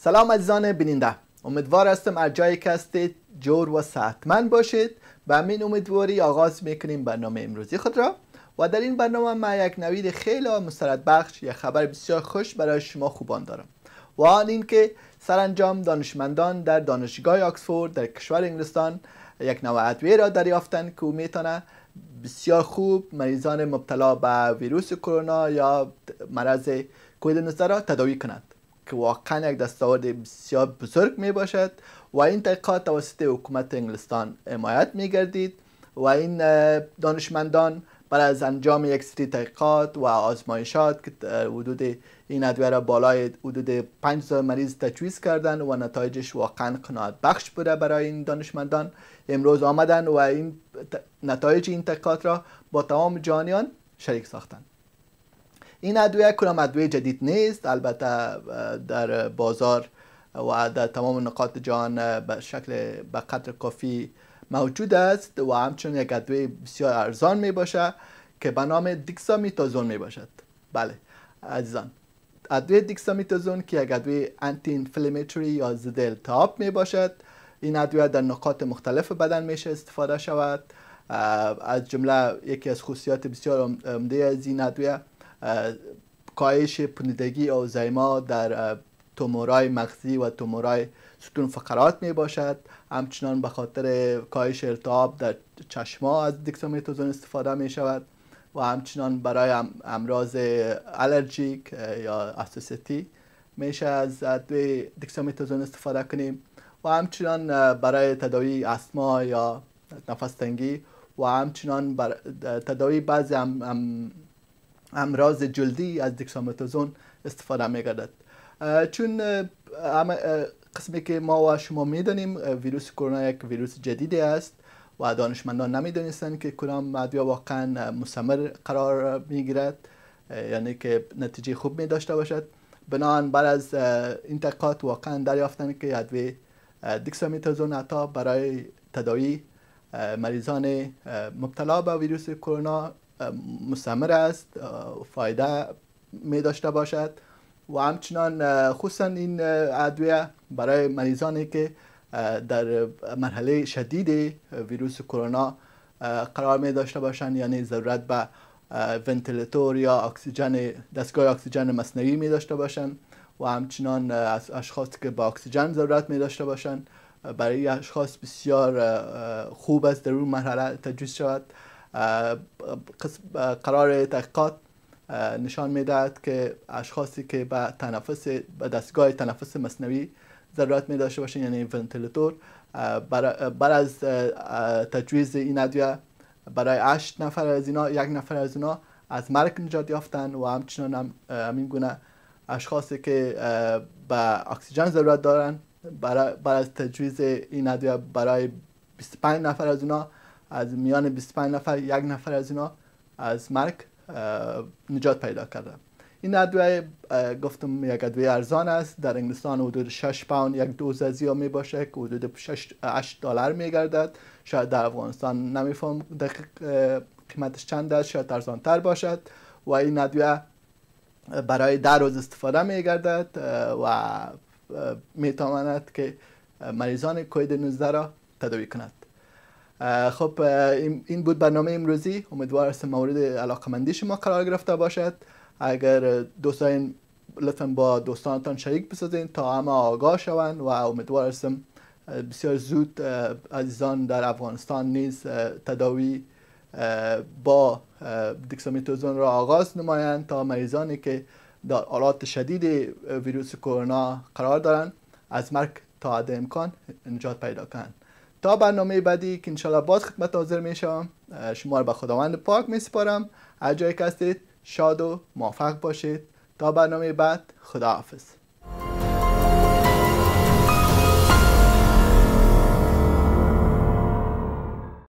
سلام عزیزان بیننده امیدوار هستم هر جایی که هستید جور و صحتمند باشید به همین امیدواری آغاز میکنیم برنامه امروزی خود را و در این برنامه من یک نوید خیلی مسرت بخش یک خبر بسیار خوش برای شما خوبان دارم و آن اینکه سرانجام دانشمندان در دانشگاه آکسفورد در کشور انگلستان یک نوع ادویه را دریافتند که میتونه بسیار خوب مریضان مبتلا به ویروس کرونا یا مرض کووید را تداوی کند که واقعا یک دستاورد بسیار بزرگ می باشد و این تحقیقات توسط حکومت انگلستان حمایت می گردید و این دانشمندان برای از انجام یک سری تحقیقات و آزمایشات که حدود این ادویه را بالای حدود 5000 مریض تجویز کردن و نتایجش واقعا قناعت بخش بوده برای این دانشمندان امروز آمدن و این نتایج این تحقیقات را با تمام جانیان شریک ساختند این ادویه کلام ادویه جدید نیست البته در بازار و در تمام نقاط جهان به شکل به قدر کافی موجود است و همچنین یک ادویه بسیار ارزان می باشه که به نام دیکسامیتازون می باشد بله عزیزان ادویه دیکسامیتازون که یک ادویه انتی انفلاماتوری یا ضد التهاب می باشد این ادویه در نقاط مختلف بدن میشه استفاده شود از جمله یکی از خصوصیات بسیار عمده از این ادویه کاهش او زایما در تومورای مغزی و تومورای ستون فقرات می باشد همچنان به خاطر کاهش التهاب در چشما از دیکسامیتوزون استفاده می شود و همچنان برای امراض الرژیک یا اسوسیتی میشه از ادوی دیکسامیتوزون استفاده کنیم و همچنان برای تداوی اسما یا نفس تنگی و همچنان بر تداوی بعضی هم امراض جلدی از دکسامتازون استفاده می گردد چون قسمی که ما و شما میدانیم ویروس کرونا یک ویروس جدیدی است و دانشمندان نمیدانستند که کدام ادویه واقعا مسمر قرار میگیرد یعنی که نتیجه خوب می داشته باشد بنابراین بعد از این تقاط واقعا دریافتند که ادویه دکسامتازون حتی برای تداوی مریضان مبتلا به ویروس کرونا مستمر است فایده می داشته باشد و همچنان خصوصا این ادویه برای مریضانی که در مرحله شدید ویروس کرونا قرار می داشته باشند یعنی ضرورت به ونتیلاتور یا اکسیژن دستگاه اکسیژن مصنوعی می داشته باشند و همچنان از اشخاص که با اکسیژن ضرورت می داشته باشند برای اشخاص بسیار خوب است در اون مرحله تجویز شود قرار تحقیقات نشان دهد که اشخاصی که به تنفس به دستگاه تنفس مصنوی ضرورت می داشته باشن یعنی ونتیلاتور بر از تجویز این ادویه برای 8 نفر از اینا یک نفر از اینا از مرگ نجات یافتن و همچنان هم همین گونه اشخاصی که به اکسیژن ضرورت دارن برای بر از تجویز این ادویه برای 25 نفر از اونها از میان 25 نفر یک نفر از اینا از مرگ نجات پیدا کرده این ادویه گفتم یک ادویه ارزان است در انگلستان حدود 6 پوند یک دوز از می باشه که حدود 6 8 دلار می شاید در افغانستان نمیفهم دقیق قیمتش چند است شاید ارزان تر باشد و این ادویه برای در روز استفاده می گردد و می که مریضان کوید 19 را تداوی کند خب این بود برنامه امروزی امیدوار است مورد علاقمندی شما قرار گرفته باشد اگر دوستان لطفا با دوستانتان شریک بسازین تا همه آگاه شوند و امیدوار هستم بسیار زود عزیزان در افغانستان نیز تداوی با دکسامیتوزون را آغاز نمایند تا مریضانی که در آلات شدید ویروس کرونا قرار دارند از مرگ تا حد امکان نجات پیدا کنند تا برنامه بعدی که انشالله باز خدمت حاضر میشم شما رو به خداوند پاک میسپارم هر جایی که هستید شاد و موفق باشید تا برنامه بعد خداحافظ